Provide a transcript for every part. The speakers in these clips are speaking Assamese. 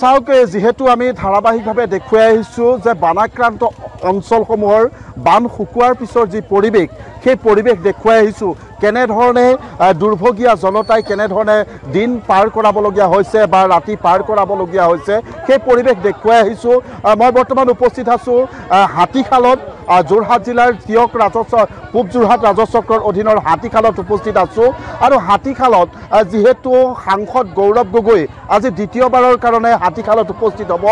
চাওক যিহেতু আমি ধাৰাবাহিকভাৱে দেখুৱাই আহিছোঁ যে বানাক্ৰান্ত অঞ্চলসমূহৰ বান শুকোৱাৰ পিছৰ যি পৰিৱেশ সেই পৰিৱেশ দেখুৱাই আহিছোঁ কেনেধৰণে দুৰ্ভগীয়া জনতাই কেনেধৰণে দিন পাৰ কৰাবলগীয়া হৈছে বা ৰাতি পাৰ কৰাবলগীয়া হৈছে সেই পৰিৱেশ দেখুৱাই আহিছোঁ মই বৰ্তমান উপস্থিত আছোঁ হাতীশালত যোৰহাট জিলাৰ তিয়ক ৰাজস্ব পূব যোৰহাট ৰাজস্বক্ৰৰ অধীনৰ হাতীশালত উপস্থিত আছোঁ আৰু হাতীশালত যিহেতু সাংসদ গৌৰৱ গগৈ আজি দ্বিতীয়বাৰৰ কাৰণে হাতীশালত উপস্থিত হ'ব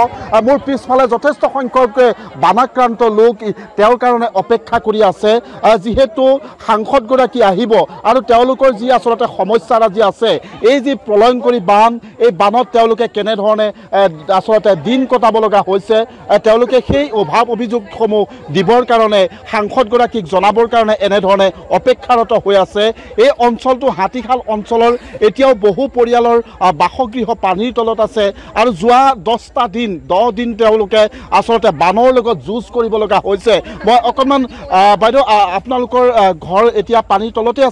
মোৰ পিছফালে যথেষ্ট সংখ্যক বানাক্ৰান্ত লোক তেওঁৰ কাৰণে অপেক্ষা কৰি আছে যিহেতু সাংসদগৰাকী আহিব আৰু তেওঁলোকৰ যি আচলতে সমস্যাৰা যি আছে এই যি প্ৰলয়ংকৰী বান এই বানত তেওঁলোকে কেনেধৰণে আচলতে দিন কটাব লগা হৈছে তেওঁলোকে সেই অভাৱ অভিযোগসমূহ দিবৰ কাৰণে সাংসদগৰাকীক জনাবৰ কাৰণে এনেধৰণে অপেক্ষাৰত হৈ আছে এই অঞ্চলটো হাতীশাল অঞ্চলৰ এতিয়াও বহু পৰিয়ালৰ বাসগৃহ পানীৰ তলত আছে আৰু যোৱা দহটা দিন দহ দিন তেওঁলোকে আচলতে বানৰ লগত যুঁজ কৰিব লগা হৈছে মই অকণমান বাইদেউ আপোনালোকৰ ঘৰ এতিয়া পানীৰ তলতে আছে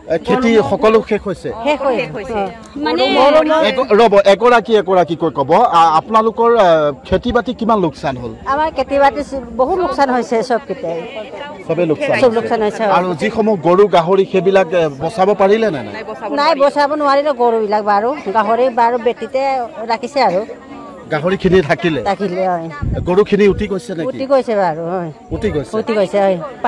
খেতি সকলো শেষ হৈছে ৰব এগৰাকী এগৰাকীকৈ ক'ব আপোনালোকৰ খেতি বাতি কিমান লোকচান হ'ল আমাৰ খেতি বাতি বহুত লোকচান হৈছে চব লোকচান আৰু যিসমূহ গৰু গাহৰি সেইবিলাক বচাব পাৰিলে নে নাই নাই বচাব নোৱাৰিলে গৰুবিলাক বাৰু গাহৰি বাৰু বেটিতে ৰাখিছে আৰু গাহৰিখিনি থাকিলে গৰুখিনি উঠি গৈছে নেকি উঠি গৈছে বাৰু উঠি গৈছে উঠি গৈছে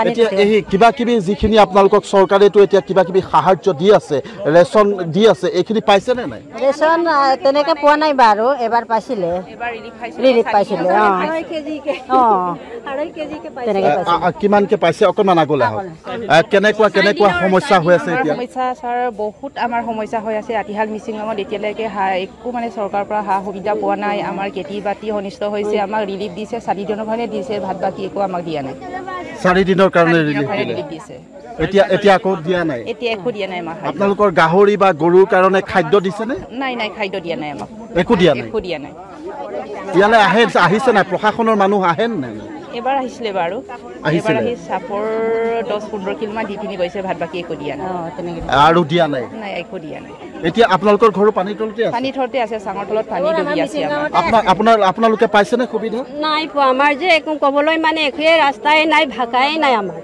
এতিয়া এই কিবা কিবি যিখিনি আপোনালোকক চৰকাৰেতো এতিয়া কিবা কিবি সাহাৰ্য দি আছে ৰেচন দি আছে এইখিনি পাইছে নে নাই ৰেচন তেনেকে পোৱা নাই বাৰু এবাৰ পাইছিলে ৰিলিফ পাইছিলে অঁ কিমানকে পাইছে অকণমান আগলৈ আহক কেনেকুৱা কেনেকুুৱা সমস্যা হৈ আছে এতিয়া সমস্যা ছাৰ বহুত আমাৰ সমস্যা হৈ আছে আতিহাল মিচিং নামত এতিয়ালৈকে একো মানে চৰকাৰৰ পৰা সা সুবিধা পোৱা নাই আমাৰ খেতি বাতি অনিষ্ট হৈছে আমাক ৰিলিফ দিছে চাৰিদিনৰ কাৰণে দিছে ভাত বাতি একো আমাক দিয়া নাই চাৰিদিনৰ কাৰণে আৰু দিয়া নাই এতিয়া আপোনালোকৰ ঘৰো পানীৰ তলতে আছে পানীৰ তলতে আছে চাঙৰ তলত পানী ডুবি আছে আপোনাৰ আপোনাৰ আপোনালোকে পাইছেনে সুবিধা নাই পোৱা আমাৰ যে একো ক'বলৈ মানে একোৱে ৰাস্তাই নাই ভাষাই নাই আমাৰ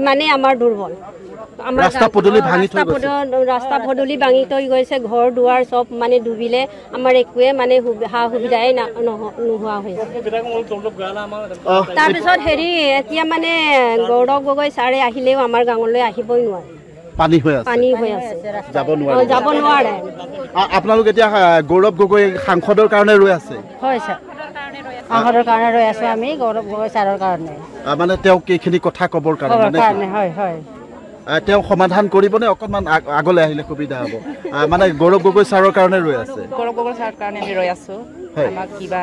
ইমানেই আমাৰ দুৰ্বল ৰাস্তা পদূলি ভাঙি থৈ গৈছে ঘৰ দুৱাৰ চব মানে ডুবিলে আমাৰ একোৱে মানে সা সুবিধাই নোহোৱা হৈছে তাৰপিছত হেৰি এতিয়া মানে গৌৰৱ গগৈ ছাৰে আহিলেও আমাৰ গাঁৱলৈ আহিবই নোৱাৰে পানী হৈ আছে যাব নোৱাৰে যাব নোৱাৰে আপোনালোক এতিয়া গৌৰৱ গগৈ সাংসদৰ কাৰণে ৰৈ আছে হয় সাংসদৰ কাৰণে ৰৈ আছো আমি গৌৰৱ গগৈ ছাৰৰ কাৰণে মানে তেওঁ কেইখিনি কথা ক'বৰ কাৰণে হয় হয় তেওঁ সমাধান কৰিবনে অকণমান আগলৈ আহিলে সুবিধা হ'ব মানে গৌৰৱ গগৈ ছাৰৰ কাৰণে ৰৈ আছে গৌৰৱ গগৈ ছাৰৰ কাৰণে আমি ৰৈ আছোঁ কিবা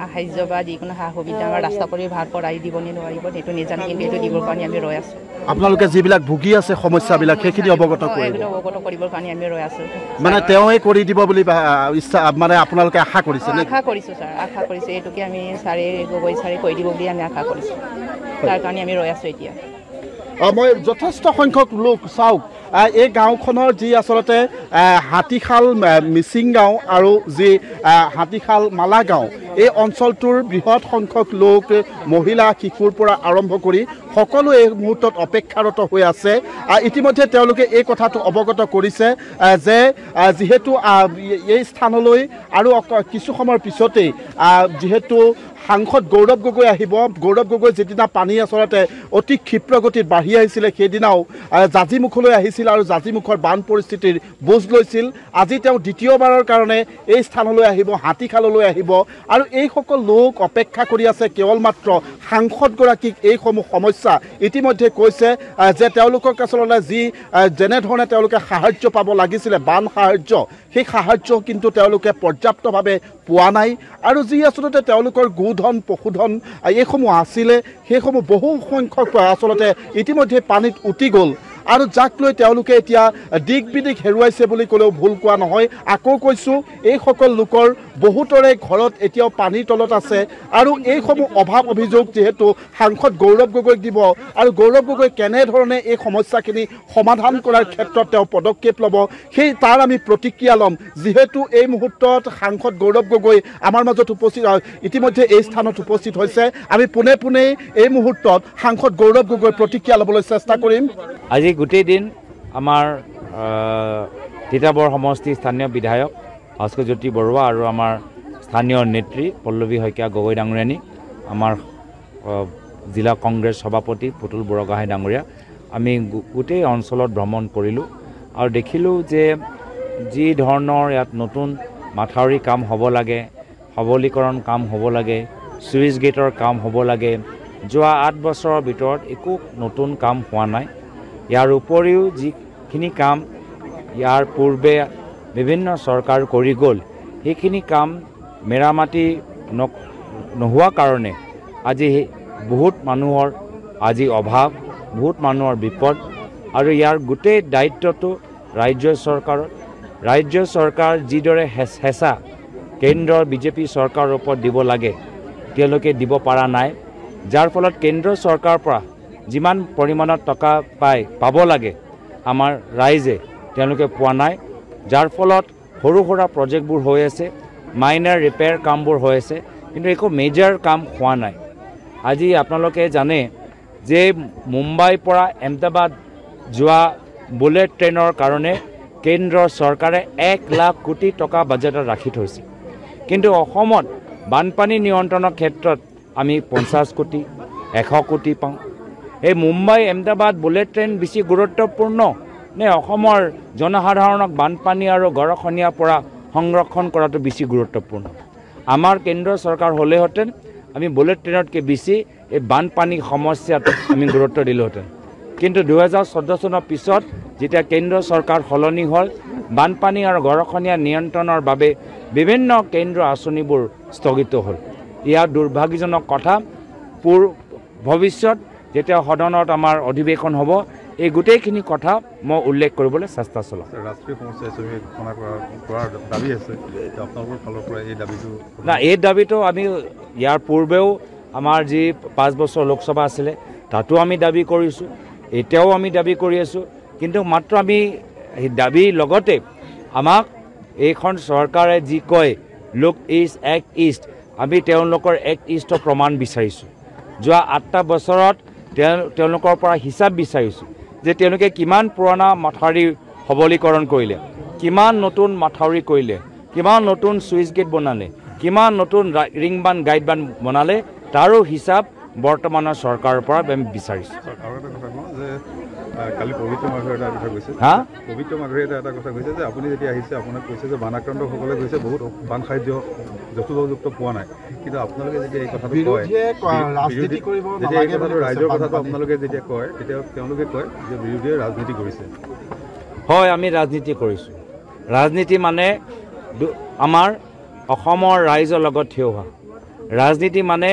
সাহাৰ্য বা যিকোনো সা সুবিধা বা ৰাস্তা কৰি ভাল কৰাই দিব নে নোৱাৰিব সেইটো নিজানে কিন্তু সেইটো দিবৰ কাৰণে আমি ৰৈ আছোঁ আপোনালোকে যিবিলাক ভুগি আছে সমস্যাবিলাক সেইখিনি অৱগত কৰিব মানে তেওঁ কৰি দিব বুলি মানে আপোনালোকে আশা কৰিছে মই যথেষ্ট সংখ্যক লোক চাওক এই গাঁওখনৰ যি আচলতে হাতীশাল মিচিং গাঁও আৰু যি হাতীশাল মালা গাঁও এই অঞ্চলটোৰ বৃহৎ সংখ্যক লোক মহিলা শিশুৰ পৰা আৰম্ভ কৰি সকলো এই মুহূৰ্তত অপেক্ষাৰত হৈ আছে ইতিমধ্যে তেওঁলোকে এই কথাটো অৱগত কৰিছে যে যিহেতু এই স্থানলৈ আৰু কিছু সময়ৰ পিছতেই যিহেতু সাংসদ গৌৰৱ গগৈ আহিব গৌৰৱ গগৈ যিদিনা পানী আচলতে অতি ক্ষিপ্ৰগতিত বাঢ়ি আহিছিলে সেইদিনাও জাজিমুখলৈ আহিছিল আৰু জাজিমুখৰ বান পৰিস্থিতিৰ বুজ লৈছিল আজি তেওঁ দ্বিতীয়বাৰৰ কাৰণে এই স্থানলৈ আহিব হাতীশাললৈ আহিব আৰু এইসকল লোক অপেক্ষা কৰি আছে কেৱল মাত্ৰ সাংসদগৰাকীক এইসমূহ সমস্যা ইতিমধ্যে কৈছে যে তেওঁলোকক আচলতে যি যেনেধৰণে তেওঁলোকে সাহাৰ্য পাব লাগিছিলে বান সাহাৰ্য সেই সাহাৰ্য কিন্তু তেওঁলোকে পৰ্যাপ্তভাৱে পোৱা নাই আৰু যি আচলতে তেওঁলোকৰ গোধন পশুধন এইসমূহ আছিলে সেইসমূহ বহু সংখ্যক আচলতে ইতিমধ্যে পানীত উটি গ'ল আৰু যাক লৈ তেওঁলোকে এতিয়া দিক বিদিক হেৰুৱাইছে বুলি ক'লেও ভুল কোৱা নহয় আকৌ কৈছোঁ এইসকল লোকৰ বহুতৰে ঘৰত এতিয়াও পানীৰ তলত আছে আৰু এইসমূহ অভাৱ অভিযোগ যিহেতু সাংসদ গৌৰৱ গগৈক দিব আৰু গৌৰৱ গগৈ কেনেধৰণে এই সমস্যাখিনি সমাধান কৰাৰ ক্ষেত্ৰত তেওঁ পদক্ষেপ ল'ব সেই তাৰ আমি প্ৰতিক্ৰিয়া ল'ম যিহেতু এই মুহূৰ্তত সাংসদ গৌৰৱ গগৈ আমাৰ মাজত উপস্থিত ইতিমধ্যে এই স্থানত উপস্থিত হৈছে আমি পোনে পোনেই এই মুহূৰ্তত সাংসদ গৌৰৱ গগৈ প্ৰতিক্ৰিয়া ল'বলৈ চেষ্টা কৰিম আজি গোটেই দিন আমাৰ তিতাবৰ সমষ্টি স্থানীয় বিধায়ক ভাস্কৰজ্যোতি বৰুৱা আৰু আমাৰ স্থানীয় নেত্ৰী পল্লৱী শইকীয়া গগৈ ডাঙৰীয়ানী আমাৰ জিলা কংগ্ৰেছ সভাপতি পুতুল বৰগোহাঁই ডাঙৰীয়া আমি গোটেই অঞ্চলত ভ্ৰমণ কৰিলোঁ আৰু দেখিলোঁ যে যি ধৰণৰ ইয়াত নতুন মাথাউৰি কাম হ'ব লাগে সবলীকৰণ কাম হ'ব লাগে ছুইচ গেটৰ কাম হ'ব লাগে যোৱা আঠ বছৰৰ ভিতৰত একো নতুন কাম হোৱা নাই ইয়াৰ উপৰিও যিখিনি কাম ইয়াৰ পূৰ্বে বিভিন্ন চৰকাৰ কৰি গ'ল সেইখিনি কাম মেৰামাতি নোহোৱা কাৰণে আজি বহুত মানুহৰ আজি অভাৱ বহুত মানুহৰ বিপদ আৰু ইয়াৰ গোটেই দায়িত্বটো ৰাজ্য চৰকাৰৰ ৰাজ্য চৰকাৰ যিদৰে হেঁচা কেন্দ্ৰৰ বিজেপি চৰকাৰৰ ওপৰত দিব লাগে তেওঁলোকে দিব পৰা নাই যাৰ ফলত কেন্দ্ৰ চৰকাৰৰ পৰা যিমান পৰিমাণৰ টকা পায় পাব লাগে আমাৰ ৰাইজে তেওঁলোকে পোৱা নাই যাৰ ফলত সৰু সুৰা প্ৰজেক্টবোৰ হৈ আছে মাইনাৰ ৰিপেয়াৰ কামবোৰ হৈ আছে কিন্তু একো মেজাৰ কাম হোৱা নাই আজি আপোনালোকে জানে যে মুম্বাইৰ পৰা আহমেদাবাদ যোৱা বুলেট ট্ৰেইনৰ কাৰণে কেন্দ্ৰ চৰকাৰে এক লাখ কোটি টকা বাজেটত ৰাখি থৈছে কিন্তু অসমত বানপানী নিয়ন্ত্ৰণৰ ক্ষেত্ৰত আমি পঞ্চাছ কোটি এশ কোটি পাওঁ এই মুম্বাই আহমেদাবাদ বুলেট ট্ৰেইন বেছি গুৰুত্বপূৰ্ণ নে অসমৰ জনসাধাৰণক বানপানী আৰু গৰখনীয়াৰ পৰা সংৰক্ষণ কৰাটো বেছি গুৰুত্বপূৰ্ণ আমাৰ কেন্দ্ৰীয় চৰকাৰ হ'লেহেঁতেন আমি বুলেট ট্ৰেইনতকৈ বেছি এই বানপানী সমস্যাত আমি গুৰুত্ব দিলোঁহেঁতেন কিন্তু দুহেজাৰ চৈধ্য চনৰ পিছত যেতিয়া কেন্দ্ৰীয় চৰকাৰ সলনি হ'ল বানপানী আৰু গৰখনীয়া নিয়ন্ত্ৰণৰ বাবে বিভিন্ন কেন্দ্ৰীয় আঁচনিবোৰ স্থগিত হ'ল ইয়াৰ দুৰ্ভাগ্যজনক কথা পূৰ ভৱিষ্যত যেতিয়া সদনত আমাৰ অধিৱেশন হ'ব এই গোটেইখিনি কথা মই উল্লেখ কৰিবলৈ চেষ্টা চলাওঁ নাই এই দাবীটো আমি ইয়াৰ পূৰ্বেও আমাৰ যি পাঁচ বছৰ লোকসভা আছিলে তাতো আমি দাবী কৰিছোঁ এতিয়াও আমি দাবী কৰি আছোঁ কিন্তু মাত্ৰ আমি দাবীৰ লগতে আমাক এইখন চৰকাৰে যি কয় লুক ইষ্ট এক ইষ্ট আমি তেওঁলোকৰ এক ইষ্টৰ প্ৰমাণ বিচাৰিছোঁ যোৱা আঠটা বছৰত তেওঁ তেওঁলোকৰ পৰা হিচাপ বিচাৰিছোঁ যে তেওঁলোকে কিমান পুৰণা মাথাউৰি সবলীকৰণ কৰিলে কিমান নতুন মাথাউৰি কৰিলে কিমান নতুন চুইচ গেট বনালে কিমান নতুন ৰিং বান গাইড গাইডবান বনালে তাৰো হিচাপ বৰ্তমানৰ চৰকাৰৰ পৰা আমি বিচাৰিছোঁ কালি পবিত্ৰ মাধুৰী এটা কথা কৈছে হা পবিত্ৰ মাধুৰী এটা এটা কথা হয় আমি ৰাজনীতি কৰিছোঁ ৰাজনীতি মানে আমাৰ অসমৰ ৰাইজৰ লগত থিয় হোৱা ৰাজনীতি মানে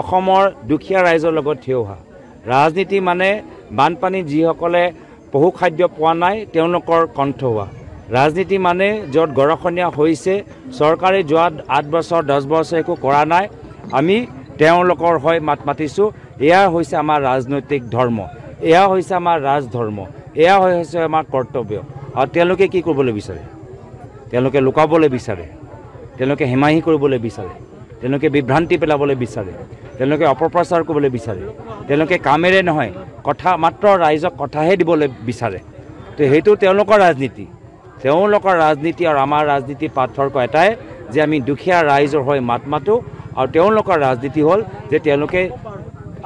অসমৰ দুখীয়া ৰাইজৰ লগত থিয় হোৱা ৰাজনীতি মানে বানপানী যিসকলে পশু খাদ্য পোৱা নাই তেওঁলোকৰ কণ্ঠ হোৱা ৰাজনীতি মানে য'ত গৰখনীয়া হৈছে চৰকাৰে যোৱা আঠ বছৰ দহ বছৰ একো কৰা নাই আমি তেওঁলোকৰ হৈ মাত মাতিছোঁ এয়া হৈছে আমাৰ ৰাজনৈতিক ধৰ্ম এয়া হৈছে আমাৰ ৰাজধৰ্ম এয়া হৈছে আমাৰ কৰ্তব্য আৰু তেওঁলোকে কি কৰিবলৈ বিচাৰে তেওঁলোকে লুকাবলৈ বিচাৰে তেওঁলোকে হেমাহি কৰিবলৈ বিচাৰে তেওঁলোকে বিভ্ৰান্তি পেলাবলৈ বিচাৰে তেওঁলোকে অপপ্ৰচাৰ কৰিবলৈ বিচাৰে তেওঁলোকে কামেৰে নহয় কথা মাত্ৰ ৰাইজক কথাহে দিবলৈ বিচাৰে তো সেইটো তেওঁলোকৰ ৰাজনীতি তেওঁলোকৰ ৰাজনীতি আৰু আমাৰ ৰাজনীতি পাৰ্থক্য এটাই যে আমি দুখীয়া ৰাইজৰ হৈ মাত মাতোঁ আৰু তেওঁলোকৰ ৰাজনীতি হ'ল যে তেওঁলোকে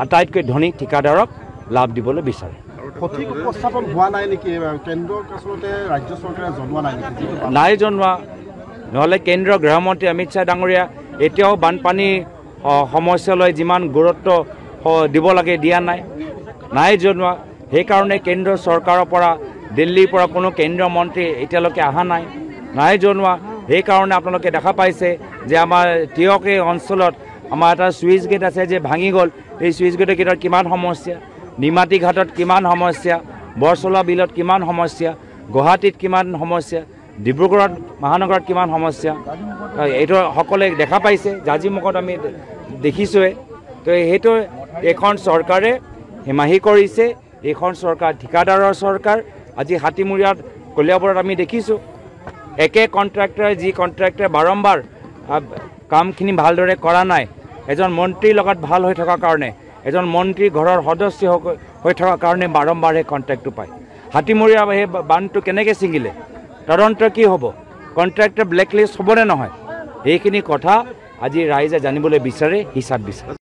আটাইতকৈ ধনী ঠিকাদাৰক লাভ দিবলৈ বিচাৰে নাই জনোৱা নহ'লে কেন্দ্ৰীয় গৃহমন্ত্ৰী অমিত শ্বাহ ডাঙৰীয়া এতিয়াও বানপানীৰ সমস্যালৈ যিমান গুৰুত্ব দিব লাগে দিয়া নাই নাই জনোৱা সেইকাৰণে কেন্দ্ৰ চৰকাৰৰ পৰা দিল্লীৰ পৰা কোনো কেন্দ্ৰীয় মন্ত্ৰী এতিয়ালৈকে অহা নাই নাই জনোৱা সেইকাৰণে আপোনালোকে দেখা পাইছে যে আমাৰ তিয়কে অঞ্চলত আমাৰ এটা ছুইচ গেট আছে যে ভাঙি গ'ল এই চুইচ গেটৰ কিমান সমস্যা নিমাতীঘাটত কিমান সমস্যা বৰচলা বিলত কিমান সমস্যা গুৱাহাটীত কিমান সমস্যা ডিব্ৰুগড়ত মহানগৰত কিমান সমস্যা এইটো সকলোৱে দেখা পাইছে জাজিমুখত আমি দেখিছোৱে তো সেইটো এইখন চৰকাৰে হিমাহী কৰিছে এইখন চৰকাৰ ঠিকাদাৰৰ চৰকাৰ আজি হাতীমূৰীয়াত কলিয়াবৰত আমি দেখিছোঁ একে কণ্ট্ৰেক্টৰে যি কণ্ট্ৰেক্টৰে বাৰম্বাৰ কামখিনি ভালদৰে কৰা নাই এজন মন্ত্ৰীৰ লগত ভাল হৈ থকাৰ কাৰণে এজন মন্ত্ৰীৰ ঘৰৰ সদস্য হৈ থকাৰ কাৰণে বাৰম্বাৰ সেই কণ্ট্ৰেক্টটো পায় হাতীমূৰীয়া সেই বান্ধটো কেনেকৈ ছিঙিলে তদন্ত কি হ'ব কণ্ট্ৰেক্টৰ ব্লেক লিষ্ট হ'বনে নহয় এইখিনি কথা আজি ৰাইজে জানিবলৈ বিচাৰে হিচাপ বিচাৰে